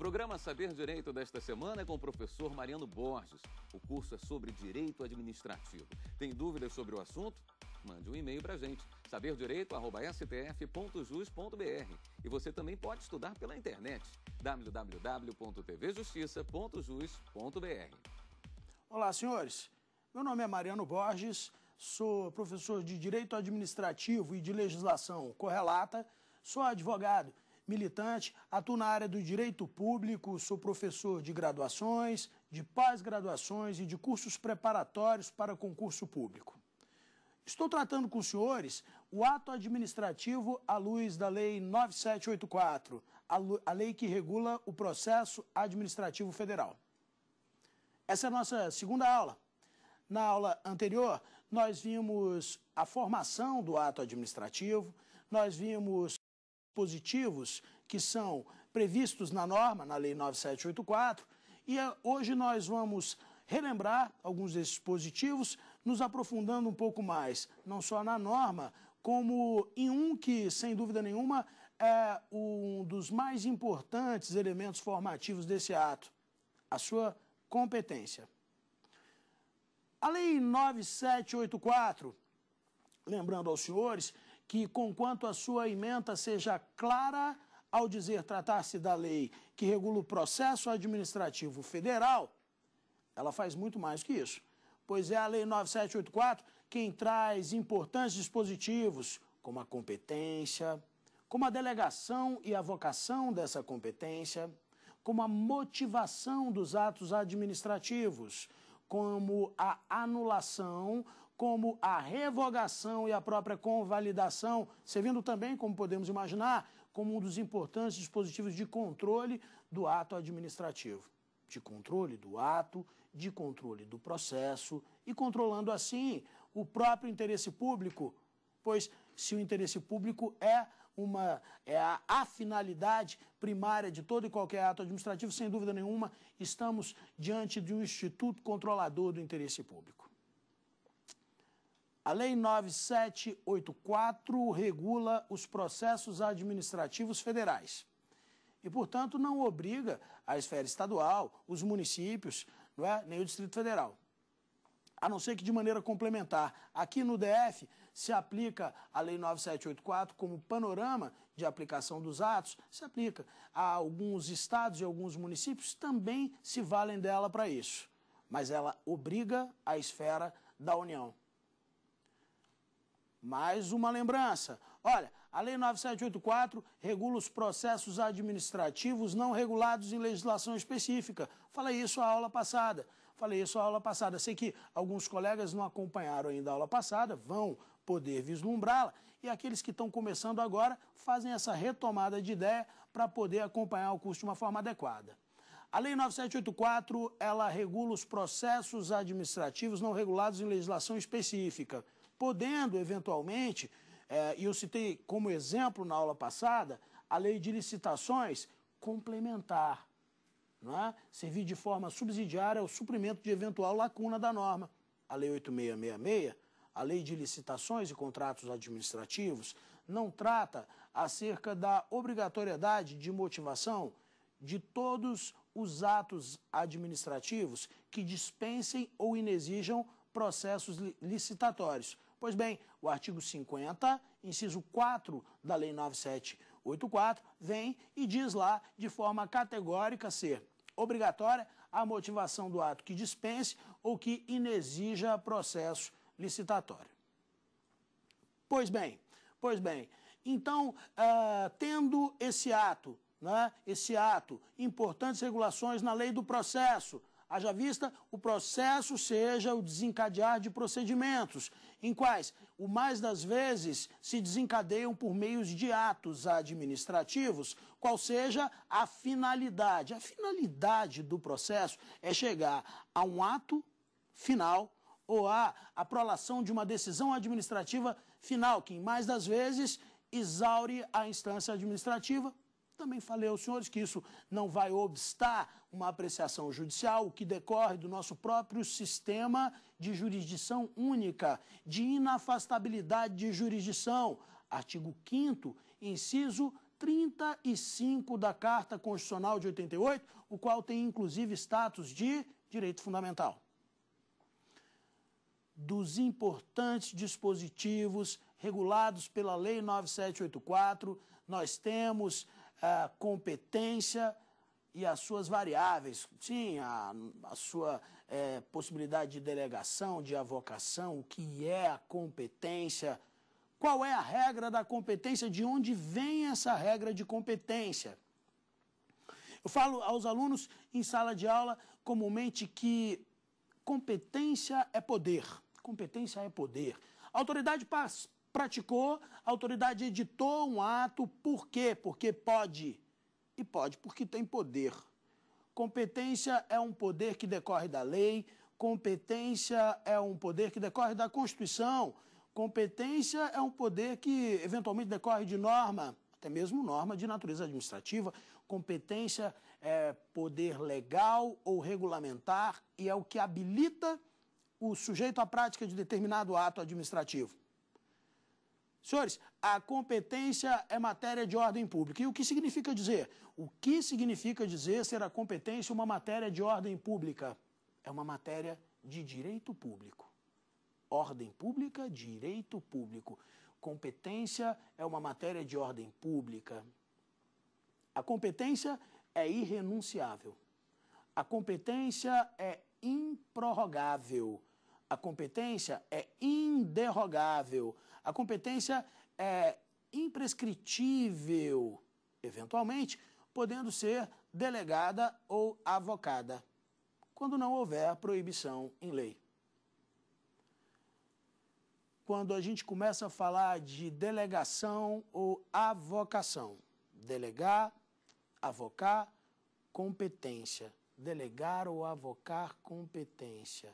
programa Saber Direito desta semana é com o professor Mariano Borges. O curso é sobre direito administrativo. Tem dúvidas sobre o assunto? Mande um e-mail para a gente, saberdireito.stf.jus.br. E você também pode estudar pela internet, www.tvjustiça.jus.br. Olá, senhores. Meu nome é Mariano Borges, sou professor de Direito Administrativo e de Legislação Correlata, sou advogado militante, atuo na área do direito público, sou professor de graduações, de pós-graduações e de cursos preparatórios para concurso público. Estou tratando com os senhores o ato administrativo à luz da Lei 9784, a lei que regula o processo administrativo federal. Essa é a nossa segunda aula. Na aula anterior, nós vimos a formação do ato administrativo, nós vimos dispositivos que são previstos na norma, na Lei 9784, e eh, hoje nós vamos relembrar alguns desses dispositivos, nos aprofundando um pouco mais, não só na norma, como em um que, sem dúvida nenhuma, é um dos mais importantes elementos formativos desse ato, a sua competência. A Lei 9784, lembrando aos senhores, que, conquanto a sua emenda seja clara ao dizer tratar-se da lei que regula o processo administrativo federal, ela faz muito mais que isso. Pois é a Lei 9784 quem traz importantes dispositivos, como a competência, como a delegação e a vocação dessa competência, como a motivação dos atos administrativos, como a anulação como a revogação e a própria convalidação, servindo também, como podemos imaginar, como um dos importantes dispositivos de controle do ato administrativo. De controle do ato, de controle do processo e controlando assim o próprio interesse público, pois se o interesse público é uma é a, a finalidade primária de todo e qualquer ato administrativo, sem dúvida nenhuma, estamos diante de um instituto controlador do interesse público. A Lei 9784 regula os processos administrativos federais e, portanto, não obriga a esfera estadual, os municípios, não é? nem o Distrito Federal. A não ser que de maneira complementar. Aqui no DF se aplica a Lei 9784 como panorama de aplicação dos atos, se aplica. A alguns estados e alguns municípios também se valem dela para isso, mas ela obriga a esfera da União. Mais uma lembrança. Olha, a Lei 9784 regula os processos administrativos não regulados em legislação específica. Falei isso a aula passada. Falei isso a aula passada. Sei que alguns colegas não acompanharam ainda a aula passada, vão poder vislumbrá-la. E aqueles que estão começando agora fazem essa retomada de ideia para poder acompanhar o curso de uma forma adequada. A Lei 9784, ela regula os processos administrativos não regulados em legislação específica podendo eventualmente, eh, e eu citei como exemplo na aula passada, a lei de licitações complementar, não é? servir de forma subsidiária ao suprimento de eventual lacuna da norma. A lei 8666, a lei de licitações e contratos administrativos, não trata acerca da obrigatoriedade de motivação de todos os atos administrativos que dispensem ou inexijam processos licitatórios. Pois bem, o artigo 50, inciso 4 da Lei 9784, vem e diz lá de forma categórica ser obrigatória a motivação do ato que dispense ou que inexija processo licitatório. Pois bem, pois bem, então, uh, tendo esse ato, né, esse ato, importantes regulações na lei do processo, haja vista o processo seja o desencadear de procedimentos, em quais, o mais das vezes, se desencadeiam por meios de atos administrativos, qual seja a finalidade. A finalidade do processo é chegar a um ato final ou a, a prolação de uma decisão administrativa final, que, em mais das vezes, exaure a instância administrativa também falei aos senhores que isso não vai obstar uma apreciação judicial, o que decorre do nosso próprio sistema de jurisdição única, de inafastabilidade de jurisdição. Artigo 5, inciso 35 da Carta Constitucional de 88, o qual tem inclusive status de direito fundamental. Dos importantes dispositivos regulados pela Lei 9784, nós temos a competência e as suas variáveis. Sim, a, a sua é, possibilidade de delegação, de avocação, o que é a competência, qual é a regra da competência, de onde vem essa regra de competência. Eu falo aos alunos em sala de aula comumente que competência é poder. Competência é poder. autoridade autoridade praticou, a autoridade editou um ato, por quê? Porque pode. E pode porque tem poder. Competência é um poder que decorre da lei, competência é um poder que decorre da Constituição, competência é um poder que eventualmente decorre de norma, até mesmo norma de natureza administrativa. Competência é poder legal ou regulamentar e é o que habilita o sujeito à prática de determinado ato administrativo. Senhores, a competência é matéria de ordem pública. E o que significa dizer? O que significa dizer ser a competência uma matéria de ordem pública? É uma matéria de direito público. Ordem pública, direito público. Competência é uma matéria de ordem pública. A competência é irrenunciável. A competência é improrrogável. A competência é inderrogável. A competência é imprescritível, eventualmente podendo ser delegada ou avocada, quando não houver proibição em lei. Quando a gente começa a falar de delegação ou avocação, delegar, avocar, competência. Delegar ou avocar competência.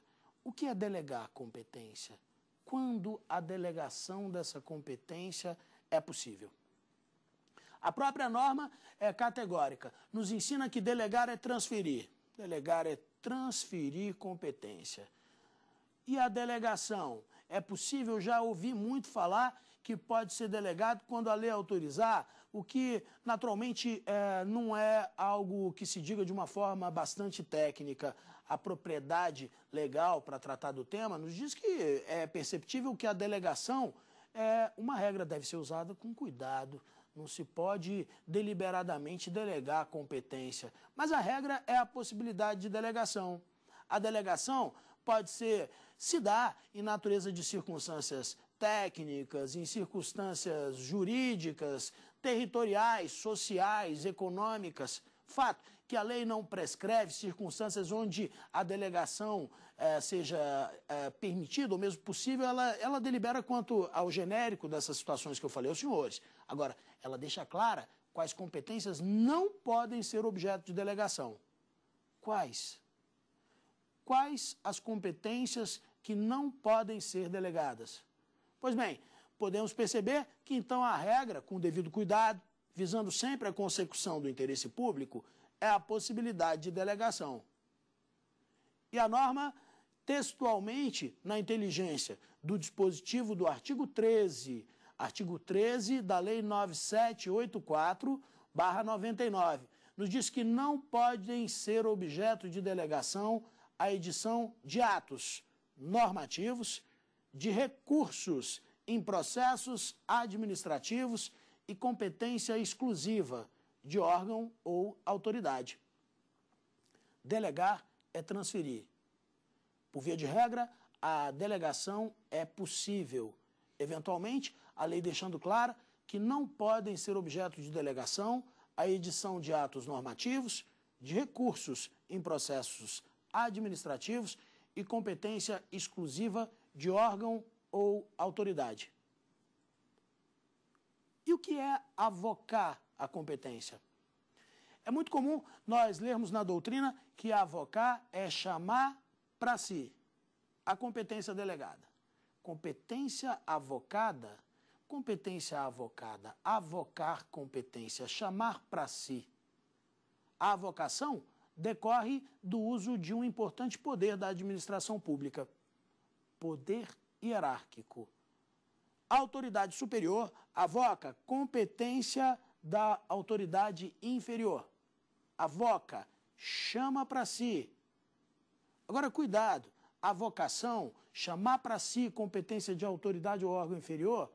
O que é delegar competência? Quando a delegação dessa competência é possível? A própria norma é categórica, nos ensina que delegar é transferir. Delegar é transferir competência. E a delegação? É possível, já ouvi muito falar que pode ser delegado quando a lei autorizar, o que naturalmente é, não é algo que se diga de uma forma bastante técnica a propriedade legal para tratar do tema, nos diz que é perceptível que a delegação é uma regra deve ser usada com cuidado. Não se pode deliberadamente delegar a competência, mas a regra é a possibilidade de delegação. A delegação pode ser se dá em natureza de circunstâncias técnicas, em circunstâncias jurídicas, territoriais, sociais, econômicas. Fato que a lei não prescreve circunstâncias onde a delegação eh, seja eh, permitida ou mesmo possível, ela, ela delibera quanto ao genérico dessas situações que eu falei aos senhores. Agora, ela deixa clara quais competências não podem ser objeto de delegação. Quais? Quais as competências que não podem ser delegadas? Pois bem, podemos perceber que então a regra, com devido cuidado, visando sempre a consecução do interesse público, é a possibilidade de delegação. E a norma, textualmente, na inteligência do dispositivo do artigo 13, artigo 13 da Lei 9784-99, nos diz que não podem ser objeto de delegação a edição de atos normativos, de recursos em processos administrativos e competência exclusiva de órgão ou autoridade. Delegar é transferir. Por via de regra, a delegação é possível, eventualmente, a lei deixando clara que não podem ser objeto de delegação a edição de atos normativos, de recursos em processos administrativos e competência exclusiva de órgão ou autoridade. E o que é avocar a competência. É muito comum nós lermos na doutrina que avocar é chamar para si a competência delegada. Competência avocada, competência avocada, avocar competência, chamar para si. A avocação decorre do uso de um importante poder da administração pública, poder hierárquico. A autoridade superior avoca competência da autoridade inferior. Avoca, chama para si. Agora, cuidado, a vocação, chamar para si competência de autoridade ou órgão inferior,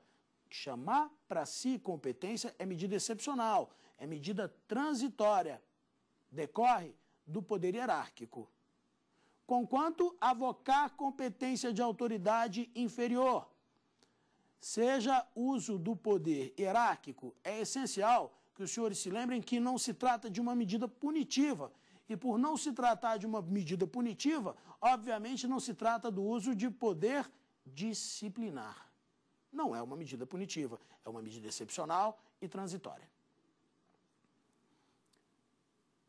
chamar para si competência é medida excepcional, é medida transitória, decorre do poder hierárquico. Conquanto avocar competência de autoridade inferior, seja uso do poder hierárquico, é essencial que os senhores se lembrem que não se trata de uma medida punitiva. E por não se tratar de uma medida punitiva, obviamente não se trata do uso de poder disciplinar. Não é uma medida punitiva, é uma medida excepcional e transitória.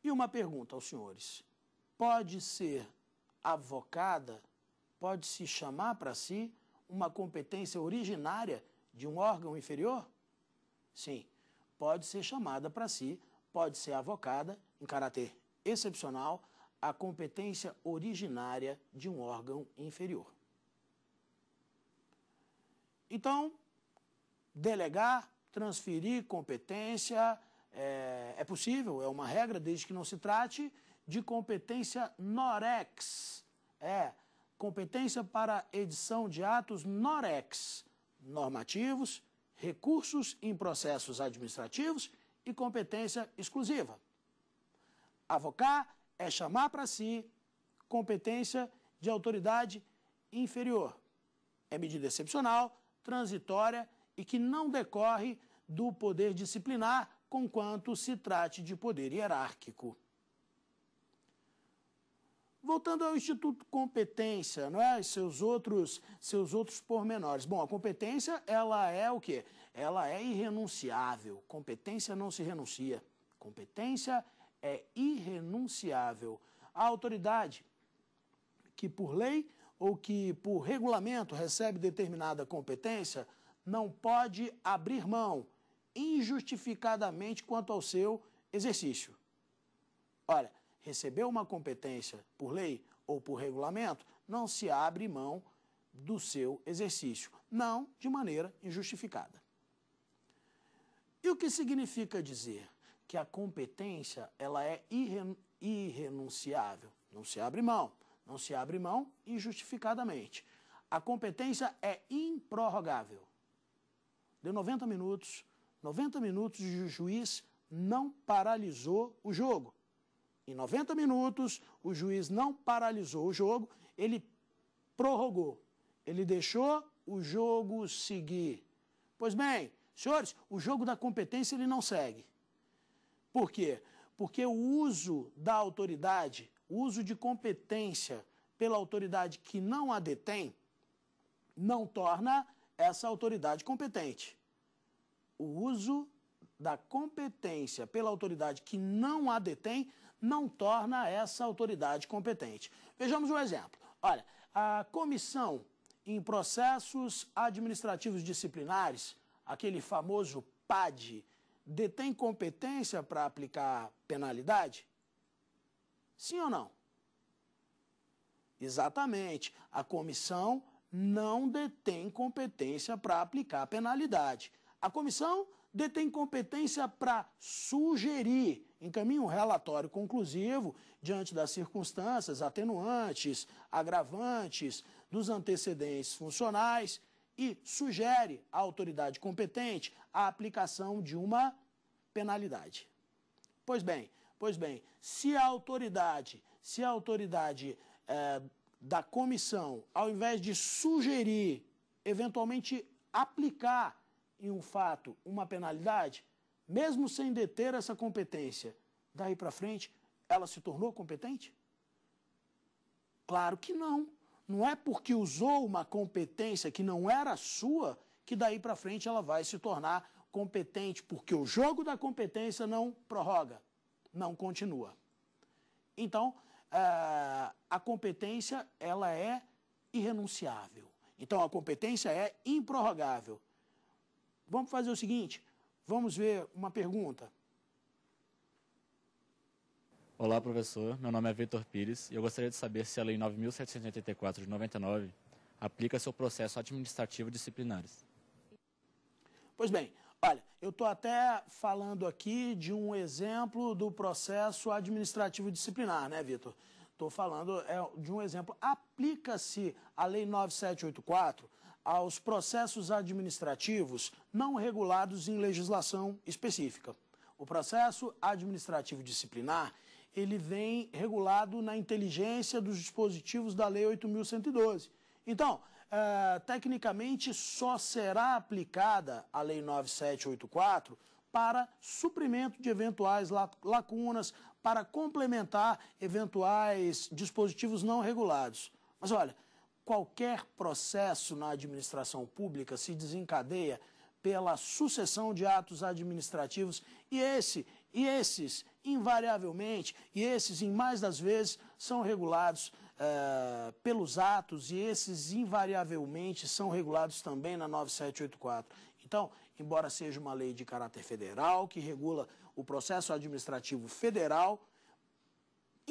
E uma pergunta aos senhores: pode ser avocada, pode se chamar para si uma competência originária de um órgão inferior? Sim, pode ser chamada para si, pode ser avocada, em caráter excepcional, a competência originária de um órgão inferior. Então, delegar, transferir competência é, é, possível, é uma regra, desde que não se trate de competência norex. É competência para edição de atos NOREX, normativos, recursos em processos administrativos e competência exclusiva. Avocar é chamar para si competência de autoridade inferior. É medida excepcional, transitória e que não decorre do poder disciplinar, conquanto se trate de poder hierárquico. Voltando ao Instituto Competência, não é? Seus outros, seus outros pormenores. Bom, a competência, ela é o quê? Ela é irrenunciável. Competência não se renuncia. Competência é irrenunciável. A autoridade que por lei ou que por regulamento recebe determinada competência não pode abrir mão injustificadamente quanto ao seu exercício. Olha, recebeu uma competência por lei ou por regulamento, não se abre mão do seu exercício, não de maneira injustificada. E o que significa dizer que a competência ela é irren irrenunciável? Não se abre mão, não se abre mão injustificadamente. A competência é improrrogável. Deu 90 minutos, 90 minutos e o juiz não paralisou o jogo. Em 90 minutos, o juiz não paralisou o jogo, ele prorrogou, ele deixou o jogo seguir. Pois bem, senhores, o jogo da competência ele não segue. Por quê? Porque o uso da autoridade, o uso de competência pela autoridade que não a detém, não torna essa autoridade competente. O uso da competência pela autoridade que não a detém não torna essa autoridade competente. Vejamos um exemplo. Olha, a comissão em processos administrativos disciplinares, aquele famoso PAD, detém competência para aplicar penalidade? Sim ou não? Exatamente. A comissão não detém competência para aplicar penalidade. A comissão detém competência para sugerir, encaminha um relatório conclusivo diante das circunstâncias atenuantes, agravantes, dos antecedentes funcionais e sugere à autoridade competente a aplicação de uma penalidade. Pois bem, pois bem, se a autoridade, se a autoridade é, da comissão, ao invés de sugerir, eventualmente aplicar em um fato uma penalidade, mesmo sem deter essa competência, daí para frente ela se tornou competente? Claro que não. Não é porque usou uma competência que não era sua que daí para frente ela vai se tornar competente, porque o jogo da competência não prorroga, não continua. Então, eh, a competência ela é irrenunciável. Então, a competência é improrrogável. Vamos fazer o seguinte: vamos ver uma pergunta. Olá, professor. Meu nome é Vitor Pires e eu gostaria de saber se a Lei 9.784 de 99 aplica-se ao processo administrativo disciplinares. Pois bem, olha, eu estou até falando aqui de um exemplo do processo administrativo disciplinar, né, Vitor? Estou falando é, de um exemplo. Aplica-se a Lei 9784 aos processos administrativos não regulados em legislação específica. O processo administrativo disciplinar, ele vem regulado na inteligência dos dispositivos da Lei 8.112. Então, eh, tecnicamente, só será aplicada a Lei 9784 para suprimento de eventuais lacunas, para complementar eventuais dispositivos não regulados. Mas olha, qualquer processo na administração pública se desencadeia pela sucessão de atos administrativos e esse e esses invariavelmente e esses em mais das vezes são regulados eh, pelos atos e esses invariavelmente são regulados também na 9784. Então, embora seja uma lei de caráter federal que regula o processo administrativo federal,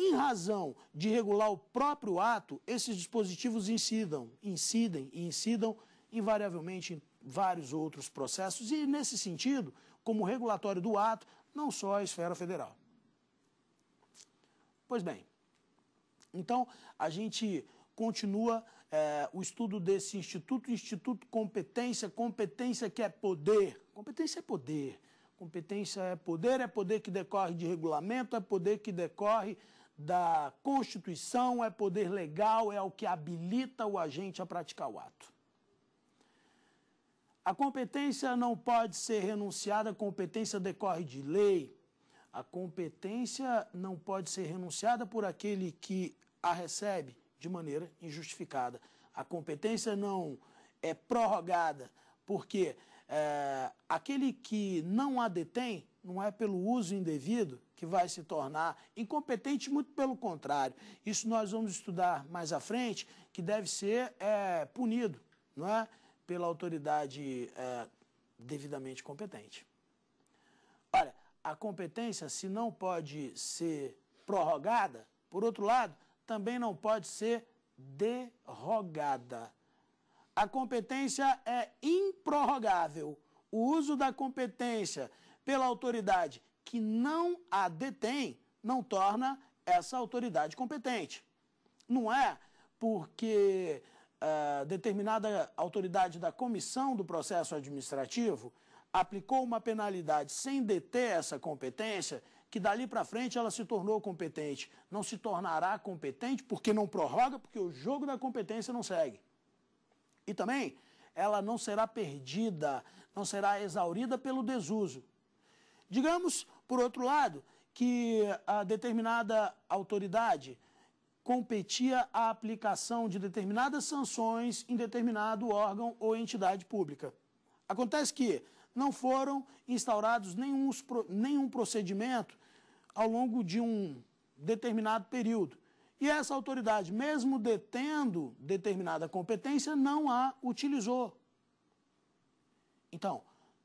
em razão de regular o próprio ato, esses dispositivos incidam, incidem e incidam invariavelmente em vários outros processos e, nesse sentido, como regulatório do ato, não só a esfera federal. Pois bem, então a gente continua é, o estudo desse instituto, instituto competência, competência que é poder, competência é poder, competência é poder, é poder que decorre de regulamento, é poder que decorre da Constituição, é poder legal, é o que habilita o agente a praticar o ato. A competência não pode ser renunciada, a competência decorre de lei. A competência não pode ser renunciada por aquele que a recebe de maneira injustificada. A competência não é prorrogada, porque é, aquele que não a detém, não é pelo uso indevido, que vai se tornar incompetente, muito pelo contrário. Isso nós vamos estudar mais à frente, que deve ser é, punido não é? pela autoridade é, devidamente competente. Olha, a competência, se não pode ser prorrogada, por outro lado, também não pode ser derrogada. A competência é improrrogável. O uso da competência pela autoridade que não a detém não torna essa autoridade competente. Não é porque uh, determinada autoridade da comissão do processo administrativo aplicou uma penalidade sem deter essa competência que dali para frente ela se tornou competente. Não se tornará competente porque não prorroga, porque o jogo da competência não segue. E também ela não será perdida, não será exaurida pelo desuso. Digamos, por outro lado, que a determinada autoridade competia a aplicação de determinadas sanções em determinado órgão ou entidade pública. Acontece que não foram instaurados nenhum, nenhum procedimento ao longo de um determinado período. E essa autoridade, mesmo detendo determinada competência, não a utilizou. Então,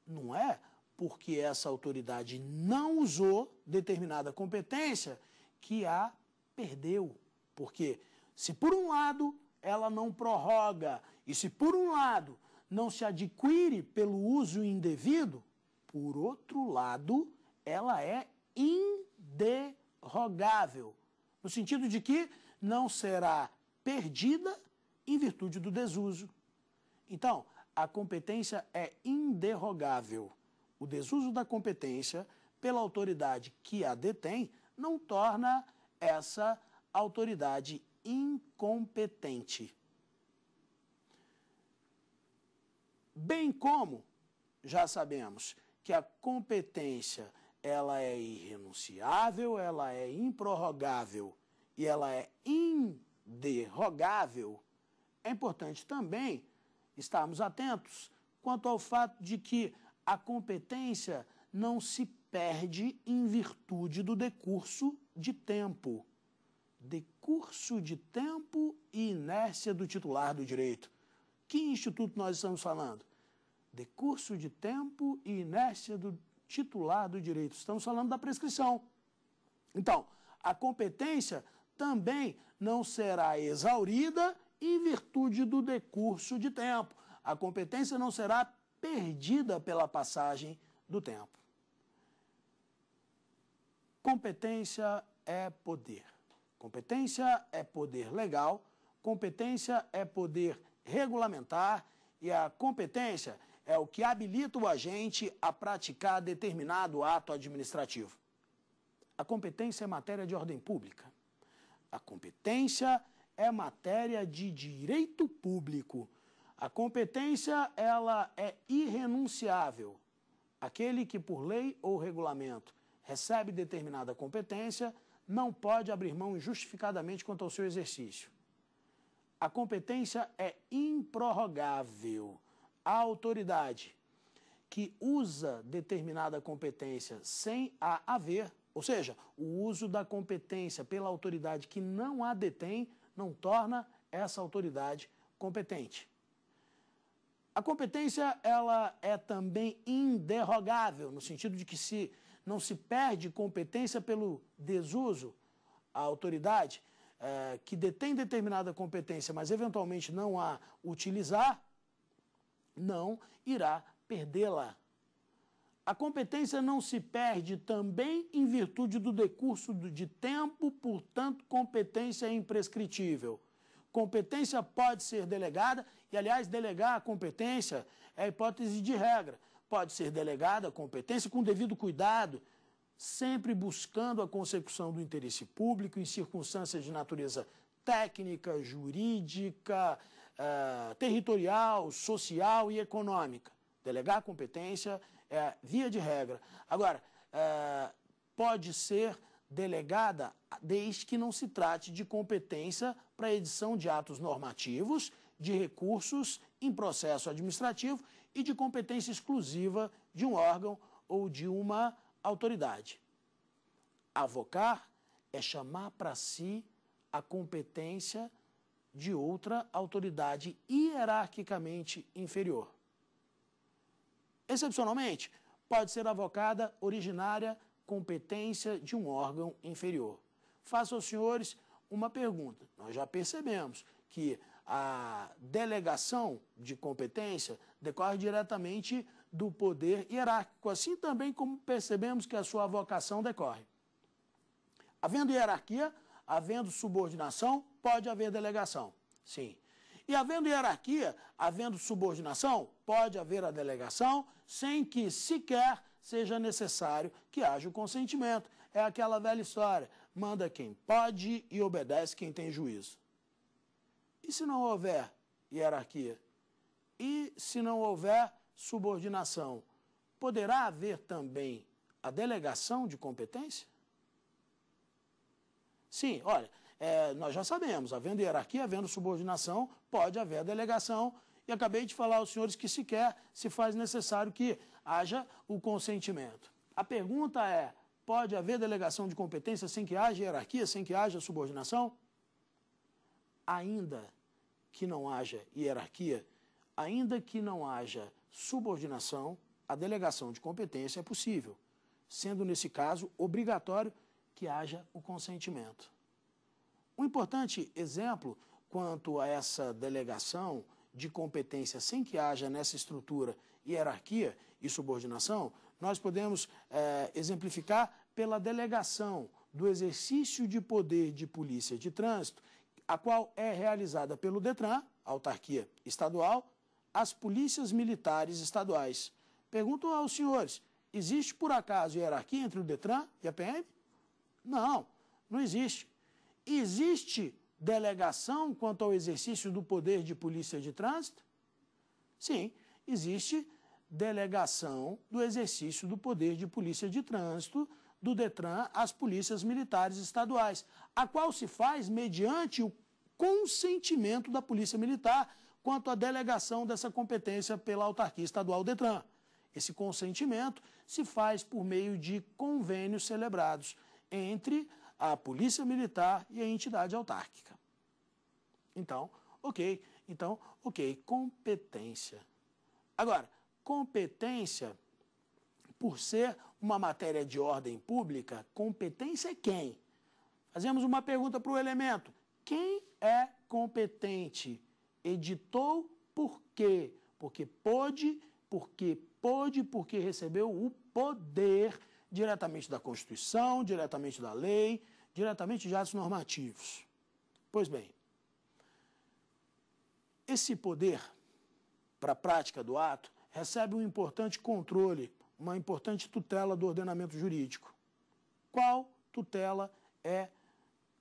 não é porque essa autoridade não usou determinada competência que a perdeu. Porque se por um lado ela não prorroga e se por um lado não se adquire pelo uso indevido, por outro lado, ela é inderrogável, no sentido de que não será perdida em virtude do desuso. Então, a competência é inderrogável. O desuso da competência pela autoridade que a detém não torna essa autoridade incompetente. Bem como já sabemos que a competência ela é irrenunciável, ela é improrrogável e ela é inderrogável, é importante também estarmos atentos quanto ao fato de que a competência não se perde em virtude do decurso de tempo. Decurso de tempo e inércia do titular do direito. Que instituto nós estamos falando? Decurso de tempo e inércia do titular do direito. Estamos falando da prescrição. Então, a competência também não será exaurida em virtude do decurso de tempo. A competência não será perdida pela passagem do tempo. Competência é poder. Competência é poder legal, competência é poder regulamentar e a competência é o que habilita o agente a praticar determinado ato administrativo. A competência é matéria de ordem pública. A competência é matéria de direito público a competência ela é irrenunciável. Aquele que por lei ou regulamento recebe determinada competência não pode abrir mão injustificadamente quanto ao seu exercício. A competência é improrrogável. A autoridade que usa determinada competência sem a haver, ou seja, o uso da competência pela autoridade que não a detém, não torna essa autoridade competente. A competência ela é também inderrogável, no sentido de que se não se perde competência pelo desuso, a autoridade é, que detém determinada competência, mas eventualmente não a utilizar, não irá perdê-la. A competência não se perde também em virtude do decurso de tempo, portanto, competência é imprescritível. Competência pode ser delegada, e aliás, delegar a competência é hipótese de regra. Pode ser delegada a competência com devido cuidado, sempre buscando a consecução do interesse público em circunstâncias de natureza técnica, jurídica, eh, territorial, social e econômica. Delegar a competência é via de regra. Agora, eh, pode ser delegada, desde que não se trate de competência para edição de atos normativos, de recursos em processo administrativo e de competência exclusiva de um órgão ou de uma autoridade. Avocar é chamar para si a competência de outra autoridade hierarquicamente inferior. Excepcionalmente, pode ser avocada originária competência de um órgão inferior. Faço aos senhores uma pergunta. Nós já percebemos que a delegação de competência decorre diretamente do poder hierárquico, assim também como percebemos que a sua vocação decorre. Havendo hierarquia, havendo subordinação, pode haver delegação. Sim. E havendo hierarquia, havendo subordinação, pode haver a delegação sem que sequer seja necessário que haja o consentimento. É aquela velha história: manda quem pode e obedece quem tem juízo. E se não houver hierarquia? E se não houver subordinação? Poderá haver também a delegação de competência? Sim, olha, é, nós já sabemos, havendo hierarquia, havendo subordinação, pode haver a delegação e acabei de falar aos senhores que sequer se faz necessário que haja o consentimento. A pergunta é: pode haver delegação de competência sem que haja hierarquia, sem que haja subordinação? Ainda que não haja hierarquia, ainda que não haja subordinação, a delegação de competência é possível, sendo nesse caso obrigatório que haja o consentimento. Um importante exemplo quanto a essa delegação de competência sem que haja nessa estrutura hierarquia e subordinação, nós podemos é, exemplificar pela delegação do exercício de poder de polícia de trânsito, a qual é realizada pelo DETRAN, autarquia estadual, às polícias militares estaduais. Pergunto aos senhores, existe por acaso hierarquia entre o DETRAN e a PM? Não, não existe. Existe delegação quanto ao exercício do poder de polícia de trânsito? Sim, existe delegação do exercício do poder de polícia de trânsito do Detran às polícias militares estaduais, a qual se faz mediante o consentimento da Polícia Militar quanto à delegação dessa competência pela autarquia estadual Detran. Esse consentimento se faz por meio de convênios celebrados entre a Polícia Militar e a entidade autárquica. Então, ok. Então, ok, competência. Agora, competência, por ser uma matéria de ordem pública, competência é quem? Fazemos uma pergunta para o elemento. Quem é competente? Editou por quê? Porque pôde, porque pôde, porque recebeu o poder diretamente da Constituição, diretamente da lei, diretamente de atos normativos. Pois bem, esse poder para a prática do ato recebe um importante controle, uma importante tutela do ordenamento jurídico. Qual tutela é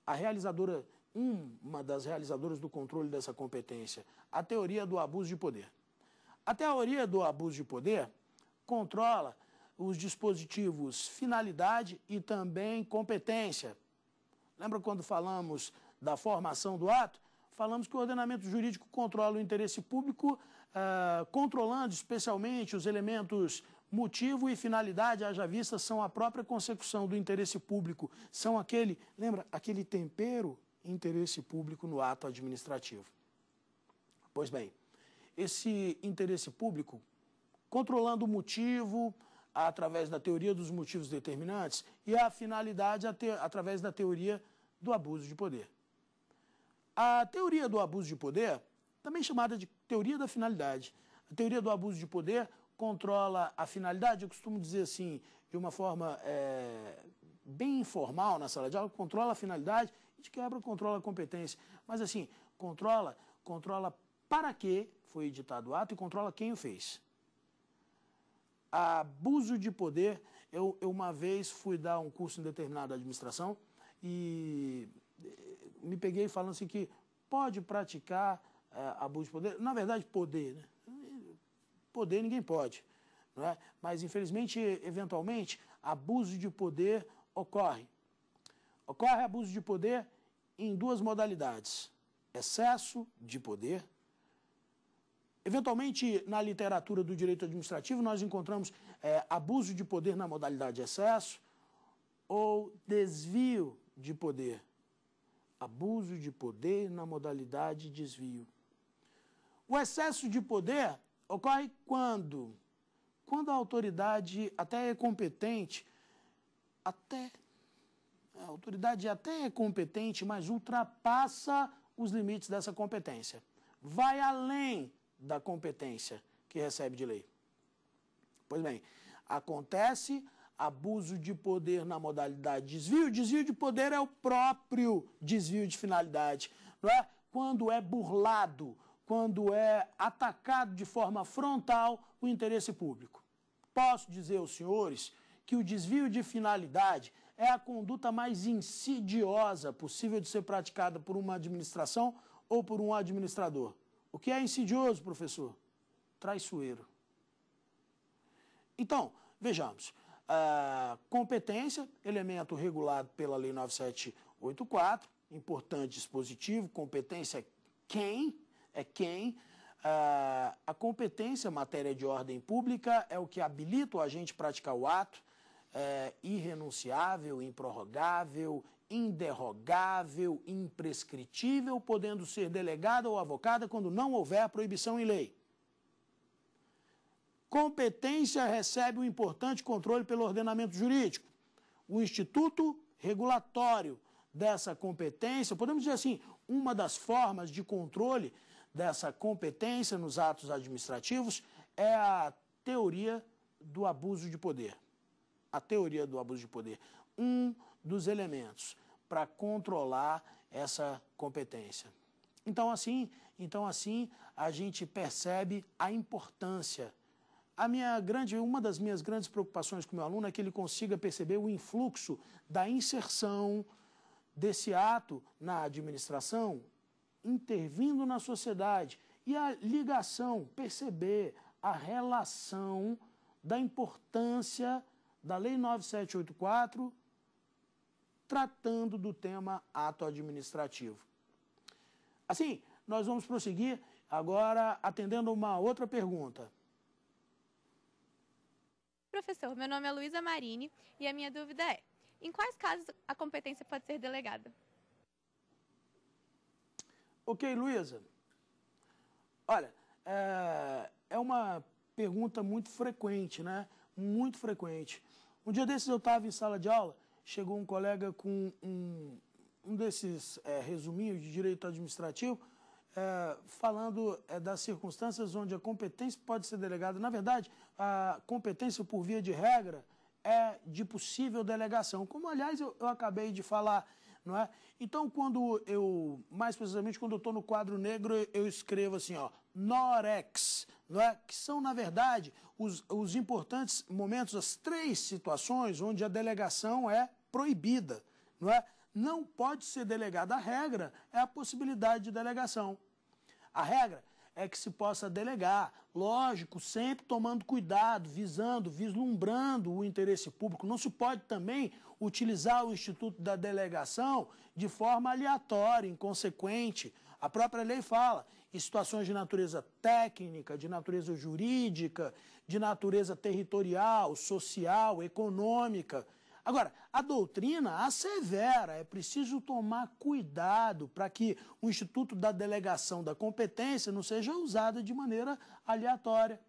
a realizadora, uma das realizadoras do controle dessa competência? A teoria do abuso de poder. A teoria do abuso de poder controla os dispositivos finalidade e também competência. Lembra quando falamos da formação do ato? Falamos que o ordenamento jurídico controla o interesse público, eh, controlando especialmente os elementos motivo e finalidade, haja vista, são a própria consecução do interesse público, são aquele, lembra, aquele tempero interesse público no ato administrativo. Pois bem, esse interesse público, controlando o motivo, através da teoria dos motivos determinantes e a finalidade através da teoria do abuso de poder. A teoria do abuso de poder, também chamada de teoria da finalidade, a teoria do abuso de poder controla a finalidade, eu costumo dizer assim, de uma forma é, bem informal na sala de aula, controla a finalidade e de quebra controla a competência. Mas assim, controla, controla para que foi editado o ato e controla quem o fez abuso de poder. Eu, eu, uma vez fui dar um curso em determinada administração e eh, me peguei falando assim que pode praticar eh, abuso de poder. Na verdade, poder, né? Poder ninguém pode. Não é? Mas, infelizmente, eventualmente, abuso de poder ocorre. Ocorre abuso de poder em duas modalidades: excesso de poder Eventualmente, na literatura do direito administrativo, nós encontramos é, abuso de poder na modalidade excesso ou desvio de poder. Abuso de poder na modalidade desvio. O excesso de poder ocorre quando? Quando a autoridade até é competente, até a autoridade até é competente, mas ultrapassa os limites dessa competência. Vai além da competência que recebe de lei. Pois bem, acontece abuso de poder na modalidade desvio. Desvio de poder é o próprio desvio de finalidade, não é? Quando é burlado, quando é atacado de forma frontal o interesse público. Posso dizer aos senhores que o desvio de finalidade é a conduta mais insidiosa possível de ser praticada por uma administração ou por um administrador. O que é insidioso, professor? Traiçoeiro. Então, vejamos. A ah, competência, elemento regulado pela Lei 9784, importante dispositivo, competência é quem, é quem. A, ah, a competência, matéria de ordem pública, é o que habilita o agente a praticar o ato, é, irrenunciável, improrrogável, inderrogável, imprescritível, podendo ser delegada ou avocada quando não houver proibição em lei. Competência recebe um importante controle pelo ordenamento jurídico. O instituto regulatório dessa competência, podemos dizer assim, uma das formas de controle dessa competência nos atos administrativos é a teoria do abuso de poder. A teoria do abuso de poder. Um dos elementos para controlar essa competência. Então assim, então assim a gente percebe a importância. A minha grande, uma das minhas grandes preocupações com o meu aluno é que ele consiga perceber o influxo da inserção desse ato na administração, intervindo na sociedade e a ligação, perceber a relação da importância da lei 9784 tratando do tema ato administrativo. Assim, nós vamos prosseguir agora atendendo uma outra pergunta. Professor, meu nome é Luísa Marini e a minha dúvida é: em quais casos a competência pode ser delegada? Ok, Luísa. Olha, é, é uma pergunta muito frequente, né? Muito frequente. Um dia desses eu estava em sala de aula chegou um colega com um, um desses é, resuminhos de direito administrativo, é, falando é, das circunstâncias onde a competência pode ser delegada. Na verdade, a competência, por via de regra, é de possível delegação, como, aliás, eu, eu acabei de falar. Não é? Então, quando eu, mais precisamente, quando eu estou no quadro negro, eu, escrevo assim, ó, Norex, não é? que são, na verdade, os, os importantes momentos, as três situações onde a delegação é proibida. Não, é? não pode ser delegada. A regra é a possibilidade de delegação. A regra é que se possa delegar, lógico, sempre tomando cuidado, visando, vislumbrando o interesse público. Não se pode também utilizar o instituto da delegação de forma aleatória, inconsequente. A própria lei fala em situações de natureza técnica, de natureza jurídica, de natureza territorial, social, econômica, Agora, a doutrina assevera, é preciso tomar cuidado para que o Instituto da Delegação da Competência não seja usado de maneira aleatória,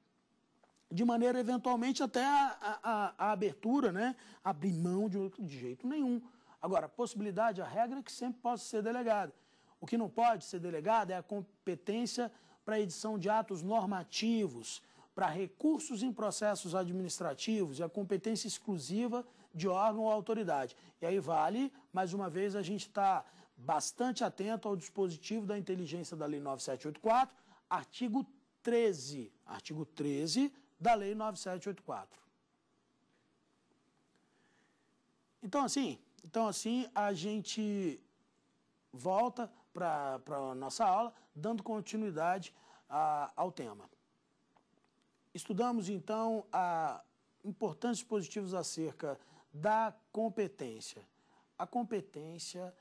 de maneira eventualmente até a, a, a abertura, né? abrir mão de, de jeito nenhum. Agora, a possibilidade, a regra é que sempre possa ser delegada. O que não pode ser delegado é a competência para edição de atos normativos, para recursos em processos administrativos e a competência exclusiva de órgão ou autoridade. E aí vale, mais uma vez, a gente está bastante atento ao dispositivo da inteligência da Lei 9784, artigo 13. Artigo 13 da Lei 9784. Então, assim, então, assim a gente volta para a nossa aula, dando continuidade a, ao tema. Estudamos, então, a importantes dispositivos acerca da competência. A competência,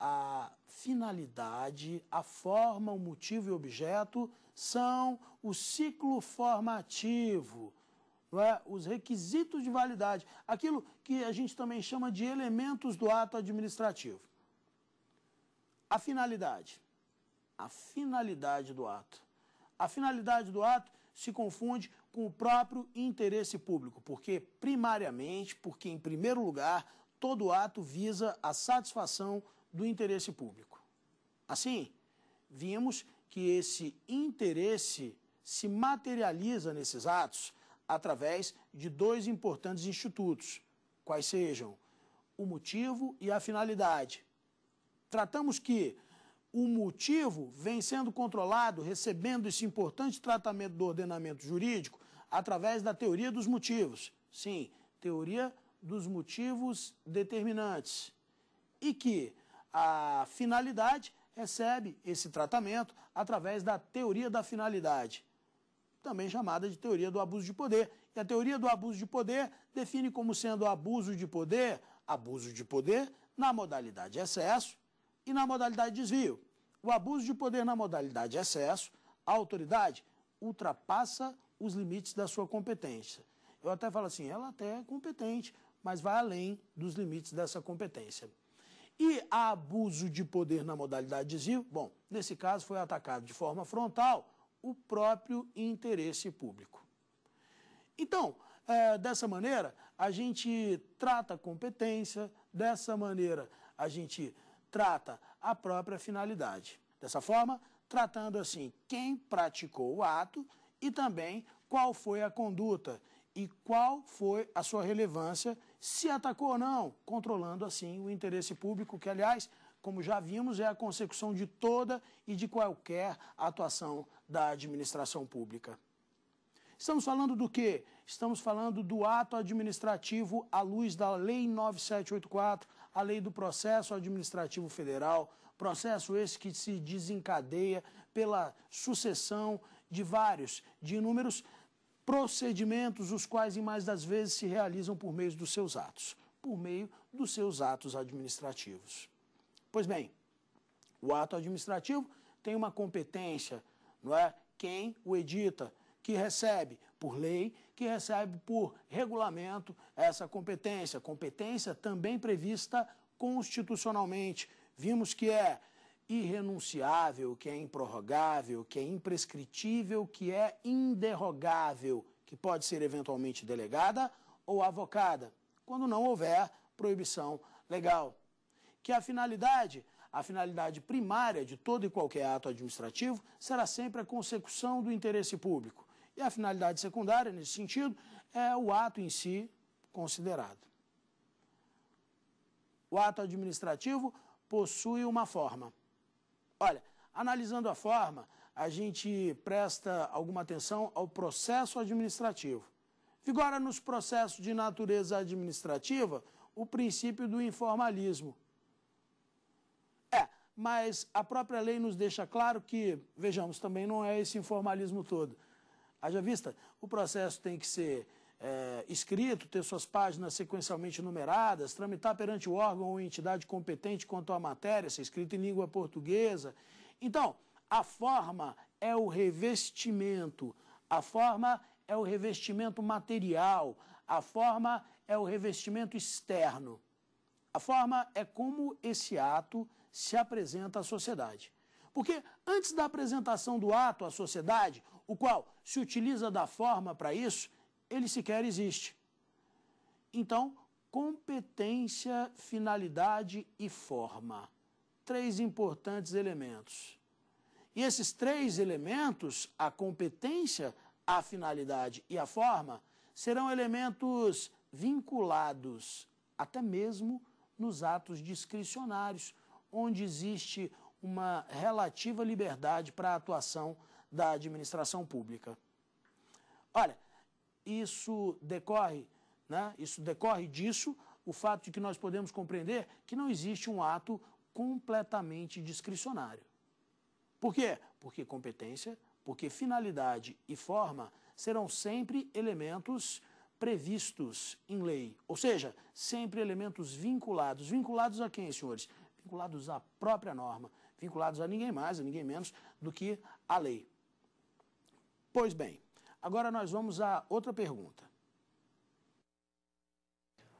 a finalidade, a forma, o motivo e o objeto são o ciclo formativo, é? os requisitos de validade, aquilo que a gente também chama de elementos do ato administrativo. A finalidade. A finalidade do ato. A finalidade do ato se confunde com o próprio interesse público, porque, primariamente, porque, em primeiro lugar, todo ato visa a satisfação do interesse público. Assim, vimos que esse interesse se materializa nesses atos através de dois importantes institutos, quais sejam o motivo e a finalidade. Tratamos que o motivo vem sendo controlado, recebendo esse importante tratamento do ordenamento jurídico, através da teoria dos motivos. Sim, teoria dos motivos determinantes. E que a finalidade recebe esse tratamento através da teoria da finalidade, também chamada de teoria do abuso de poder. E a teoria do abuso de poder define como sendo abuso de poder, abuso de poder na modalidade excesso e na modalidade desvio. O abuso de poder na modalidade excesso, a autoridade ultrapassa os limites da sua competência. Eu até falo assim, ela até é competente, mas vai além dos limites dessa competência. E abuso de poder na modalidade de ZIL? Bom, nesse caso foi atacado de forma frontal o próprio interesse público. Então, é, dessa maneira, a gente trata a competência, dessa maneira, a gente trata a própria finalidade. Dessa forma, tratando assim quem praticou o ato e também qual foi a conduta e qual foi a sua relevância, se atacou ou não, controlando assim o interesse público, que, aliás, como já vimos, é a consecução de toda e de qualquer atuação da administração pública. Estamos falando do quê? Estamos falando do ato administrativo à luz da Lei 9784, a Lei do Processo Administrativo Federal, processo esse que se desencadeia pela sucessão de vários, de inúmeros procedimentos, os quais, em mais das vezes, se realizam por meio dos seus atos, por meio dos seus atos administrativos. Pois bem, o ato administrativo tem uma competência, não é? Quem o edita, que recebe por lei, que recebe por regulamento essa competência. Competência também prevista constitucionalmente. Vimos que é irrenunciável, que é improrrogável, que é imprescritível, que é inderrogável, que pode ser eventualmente delegada ou avocada, quando não houver proibição legal. Que a finalidade, a finalidade primária de todo e qualquer ato administrativo será sempre a consecução do interesse público. E a finalidade secundária, nesse sentido, é o ato em si considerado. O ato administrativo possui uma forma Olha, analisando a forma, a gente presta alguma atenção ao processo administrativo. Vigora nos processos de natureza administrativa o princípio do informalismo. É, mas a própria lei nos deixa claro que, vejamos, também não é esse informalismo todo. Haja vista, o processo tem que ser é, escrito, ter suas páginas sequencialmente numeradas, tramitar perante o órgão ou entidade competente quanto à matéria, ser escrito em língua portuguesa. Então, a forma é o revestimento, a forma é o revestimento material, a forma é o revestimento externo. A forma é como esse ato se apresenta à sociedade. Porque antes da apresentação do ato à sociedade, o qual se utiliza da forma para isso, ele sequer existe. Então, competência, finalidade e forma. Três importantes elementos. E esses três elementos, a competência, a finalidade e a forma, serão elementos vinculados até mesmo nos atos discricionários, onde existe uma relativa liberdade para a atuação da administração pública. Olha, isso decorre, né? Isso decorre disso o fato de que nós podemos compreender que não existe um ato completamente discricionário. Por quê? Porque competência, porque finalidade e forma serão sempre elementos previstos em lei, ou seja, sempre elementos vinculados. Vinculados a quem, senhores? Vinculados à própria norma, vinculados a ninguém mais, a ninguém menos do que a lei. Pois bem, Agora nós vamos a outra pergunta.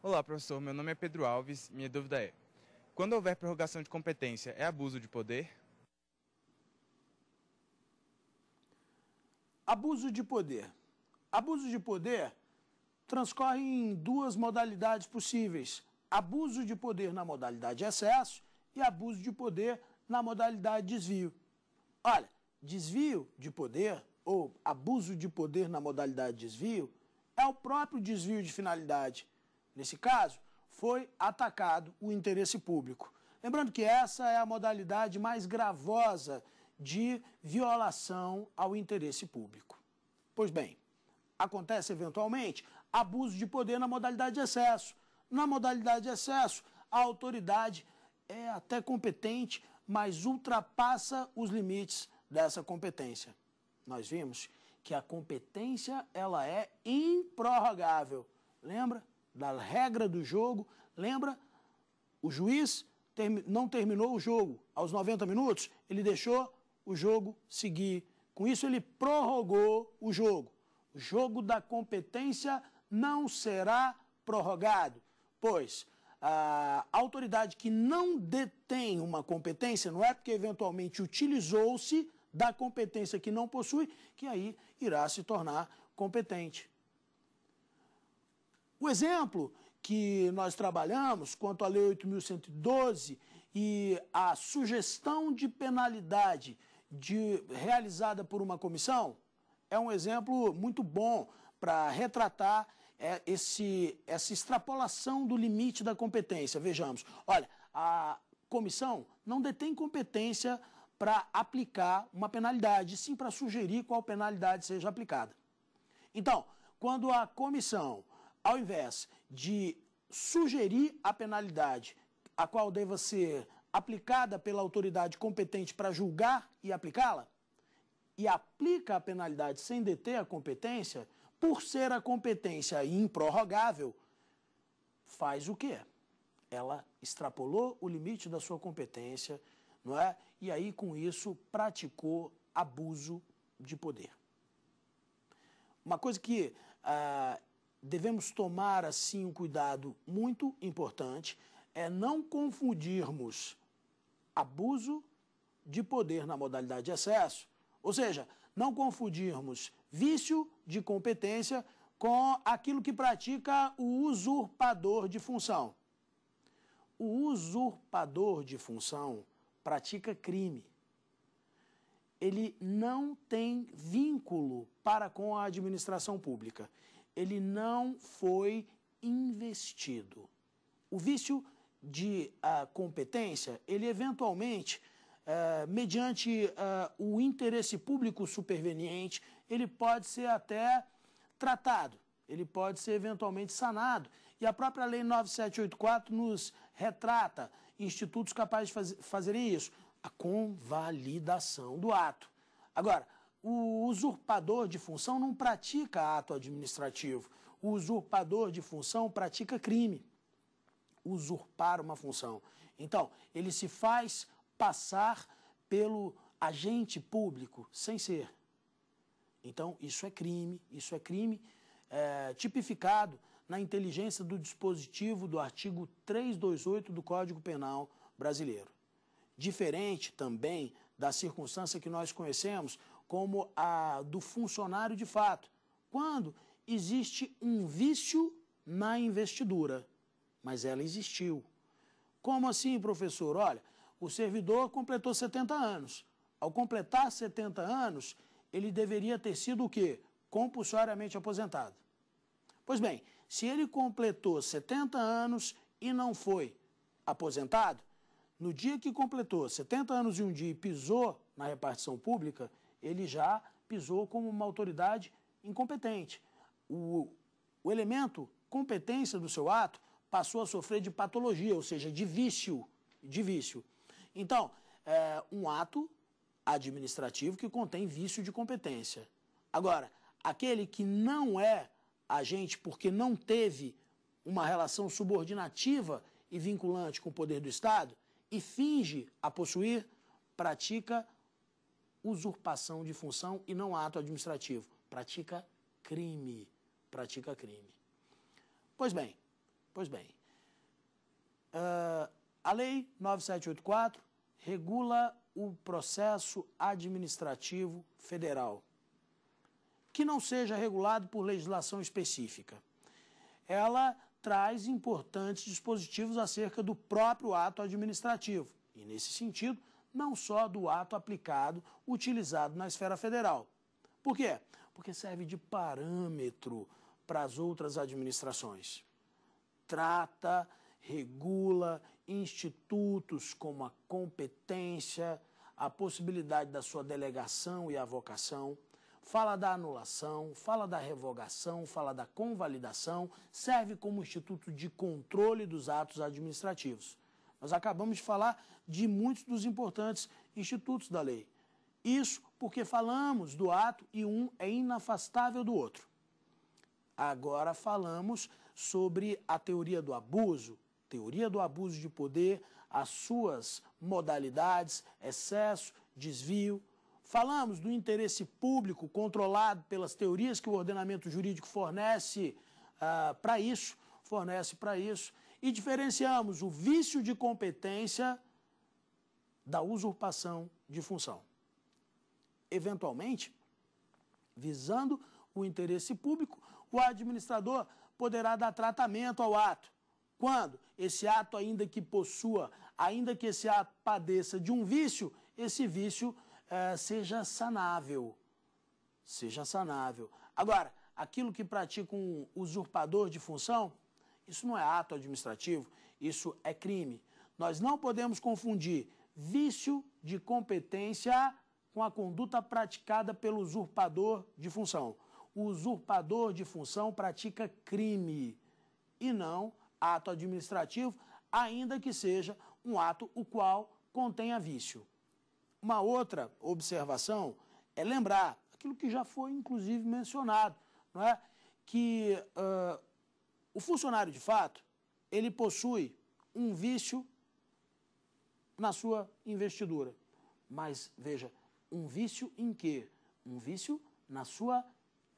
Olá, professor. Meu nome é Pedro Alves. Minha dúvida é: quando houver prorrogação de competência, é abuso de poder? Abuso de poder. Abuso de poder transcorre em duas modalidades possíveis: abuso de poder na modalidade excesso e abuso de poder na modalidade desvio. Olha, desvio de poder ou abuso de poder na modalidade de desvio é o próprio desvio de finalidade. Nesse caso, foi atacado o interesse público. Lembrando que essa é a modalidade mais gravosa de violação ao interesse público. Pois bem, acontece eventualmente abuso de poder na modalidade de excesso. Na modalidade de excesso, a autoridade é até competente, mas ultrapassa os limites dessa competência nós vimos que a competência ela é improrrogável. Lembra da regra do jogo? Lembra? O juiz termi não terminou o jogo aos 90 minutos, ele deixou o jogo seguir. Com isso, ele prorrogou o jogo. O jogo da competência não será prorrogado, pois a autoridade que não detém uma competência, não é porque eventualmente utilizou-se da competência que não possui, que aí irá se tornar competente. O exemplo que nós trabalhamos quanto à Lei 8.112 e a sugestão de penalidade de, realizada por uma comissão é um exemplo muito bom para retratar é, esse, essa extrapolação do limite da competência. Vejamos, olha, a comissão não detém competência para aplicar uma penalidade, sim para sugerir qual penalidade seja aplicada. Então, quando a comissão, ao invés de sugerir a penalidade a qual deva ser aplicada pela autoridade competente para julgar e aplicá-la, e aplica a penalidade sem deter a competência, por ser a competência improrrogável, faz o quê? Ela extrapolou o limite da sua competência não é? E aí, com isso, praticou abuso de poder. Uma coisa que ah, devemos tomar, assim, um cuidado muito importante é não confundirmos abuso de poder na modalidade de excesso, ou seja, não confundirmos vício de competência com aquilo que pratica o usurpador de função. O usurpador de função pratica crime. Ele não tem vínculo para com a administração pública. Ele não foi investido. O vício de uh, competência, ele eventualmente, uh, mediante uh, o interesse público superveniente, ele pode ser até tratado, ele pode ser eventualmente sanado. E a própria Lei 9784 nos retrata institutos capazes de faz, fazerem isso? A convalidação do ato. Agora, o usurpador de função não pratica ato administrativo. O usurpador de função pratica crime. Usurpar uma função. Então, ele se faz passar pelo agente público sem ser. Então, isso é crime, isso é crime é, tipificado na inteligência do dispositivo do artigo 328 do Código Penal brasileiro. Diferente também da circunstância que nós conhecemos como a do funcionário de fato, quando existe um vício na investidura, mas ela existiu. Como assim, professor? Olha, o servidor completou 70 anos. Ao completar 70 anos, ele deveria ter sido o quê? Compulsoriamente aposentado. Pois bem, se ele completou 70 anos e não foi aposentado, no dia que completou 70 anos e um dia e pisou na repartição pública, ele já pisou como uma autoridade incompetente. O, o elemento competência do seu ato passou a sofrer de patologia, ou seja, de vício. De vício. Então, é um ato administrativo que contém vício de competência. Agora, aquele que não é a gente porque não teve uma relação subordinativa e vinculante com o poder do Estado e finge a possuir, pratica usurpação de função e não ato administrativo. Pratica crime. Pratica crime. Pois bem, pois bem. Uh, a Lei 9784 regula o processo administrativo federal que não seja regulado por legislação específica. Ela traz importantes dispositivos acerca do próprio ato administrativo e, nesse sentido, não só do ato aplicado utilizado na esfera federal. Por quê? Porque serve de parâmetro para as outras administrações. Trata, regula institutos como a competência, a possibilidade da sua delegação e a vocação fala da anulação, fala da revogação, fala da convalidação, serve como instituto de controle dos atos administrativos. Nós acabamos de falar de muitos dos importantes institutos da lei. Isso porque falamos do ato e um é inafastável do outro. Agora falamos sobre a teoria do abuso, teoria do abuso de poder, as suas modalidades, excesso, desvio, Falamos do interesse público controlado pelas teorias que o ordenamento jurídico fornece ah, para isso, fornece para isso, e diferenciamos o vício de competência da usurpação de função. Eventualmente, visando o interesse público, o administrador poderá dar tratamento ao ato. Quando esse ato, ainda que possua, ainda que esse ato padeça de um vício, esse vício uh, seja sanável. Seja sanável. Agora, aquilo que pratica um usurpador de função, isso não é ato administrativo, isso é crime. Nós não podemos confundir vício de competência com a conduta praticada pelo usurpador de função. O usurpador de função pratica crime e não ato administrativo, ainda que seja um ato o qual contenha vício. Uma outra observação é lembrar aquilo que já foi, inclusive, mencionado, não é? que uh, o funcionário de fato ele possui um vício na sua investidura. Mas, veja, um vício em quê? Um vício na sua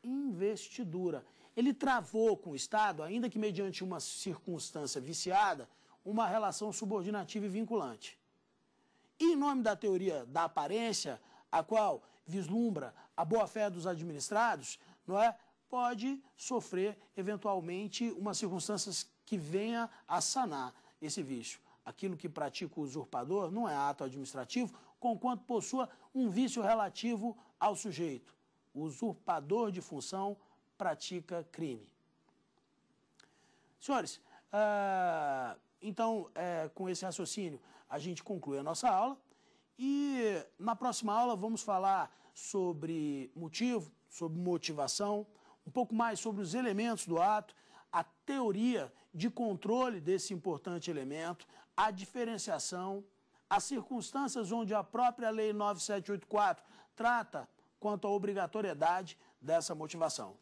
investidura. Ele travou com o Estado, ainda que mediante uma circunstância viciada, uma relação subordinativa e vinculante. E em nome da teoria da aparência, a qual vislumbra a boa-fé dos administrados, não é? pode sofrer eventualmente umas circunstâncias que venha a sanar esse vício. Aquilo que pratica o usurpador não é ato administrativo, conquanto possua um vício relativo ao sujeito. O usurpador de função pratica crime. Senhores, ah, então, eh, com esse raciocínio, a gente conclui a nossa aula. E na próxima aula vamos falar sobre motivo, sobre motivação, um pouco mais sobre os elementos do ato, a teoria de controle desse importante elemento, a diferenciação, as circunstâncias onde a própria Lei 9784 trata quanto à obrigatoriedade dessa motivação.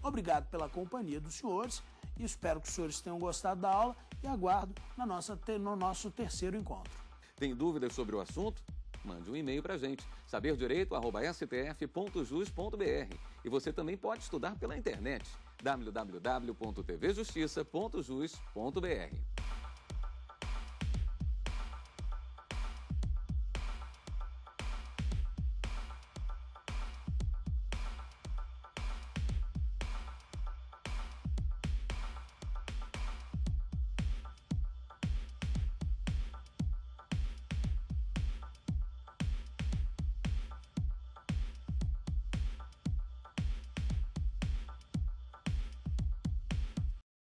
Obrigado pela companhia dos senhores. Espero que os senhores tenham gostado da aula e aguardo na nossa, no nosso terceiro encontro. Tem dúvidas sobre o assunto? Mande um e-mail para a gente, saberdireito.stf.jus.br. E você também pode estudar pela internet, www.tvjustiça.jus.br.